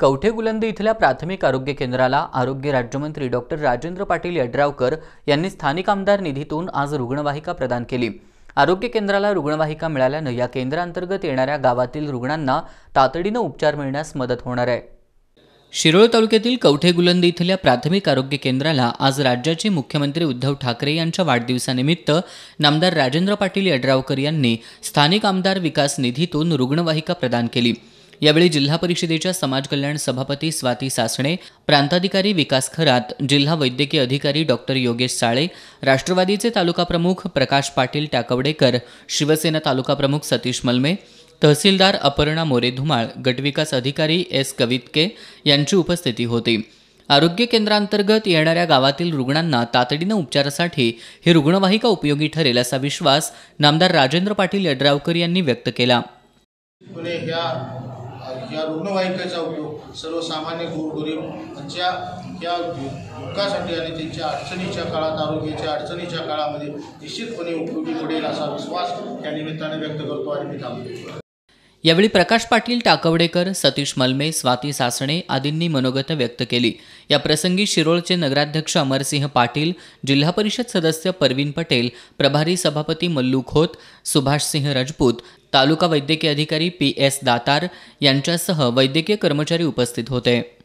कवठे गुलंद इथल्या प्राथमिक आरोग्य केंद्राला आरोग्य राज्यमंत्री डॉक्टर राजेंद्र पाटील यड्रावकर यांनी स्थानिक आमदार निधीतून आज रुग्णवाहिका प्रदान केली आरोग्य केंद्राला रुग्णवाहिका मिळाल्यानं या केंद्रांतर्गत येणाऱ्या गावातील रुग्णांना तातडीनं उपचार मिळण्यास मदत होणार आहे शिरोळ तालुक्यातील कवठे गुलंद इथल्या प्राथमिक आरोग्य केंद्राला आज राज्याचे मुख्यमंत्री उद्धव ठाकरे यांच्या वाढदिवसानिमित्त नामदार राजेंद्र पाटील यड्रावकर यांनी स्थानिक आमदार विकास निधीतून रुग्णवाहिका प्रदान केली यावेळी जिल्हा परिषदेच्या समाज कल्याण सभापती स्वाती सासणे प्रांताधिकारी विकास खरात जिल्हा वैद्यकीय अधिकारी डॉक्टर योगेश साळे राष्ट्रवादीचे तालुका प्रमुख प्रकाश पाटील टाकवडेकर शिवसेना तालुका प्रमुख सतीश मलमे तहसीलदार अपर्णा मोरे धुमाळ गटविकास अधिकारी एस कवितके यांची उपस्थिती होती आरोग्य केंद्रांतर्गत येणाऱ्या गावातील रुग्णांना तातडीनं उपचारासाठी ही रुग्णवाहिका उपयोगी ठरेल असा विश्वास नामदार राजेंद्र पाटील यड्रावकर यांनी व्यक्त केला या रुग्णवाहिकेचा उपयोग सर्वसामान्य यांच्या या दुःखासाठी आणि त्यांच्या अडचणीच्या काळात आरोग्याच्या अडचणीच्या काळामध्ये निश्चितपणे उपयोगी पडेल असा विश्वास या निमित्ताने व्यक्त करतो आणि मी थांबतो यावेळी प्रकाश पाटील टाकवडेकर सतीश मलमे स्वाती सासणे आदींनी मनोगत व्यक्त केली या प्रसंगी शिरोळचे नगराध्यक्ष अमरसिंह पाटील जिल्हा परिषद सदस्य परवीन पटेल प्रभारी सभापती मल्लू खोत सुभाषसिंह राजपूत तालुका वैद्यकीय अधिकारी पी एस दातार यांच्यासह वैद्यकीय कर्मचारी उपस्थित होते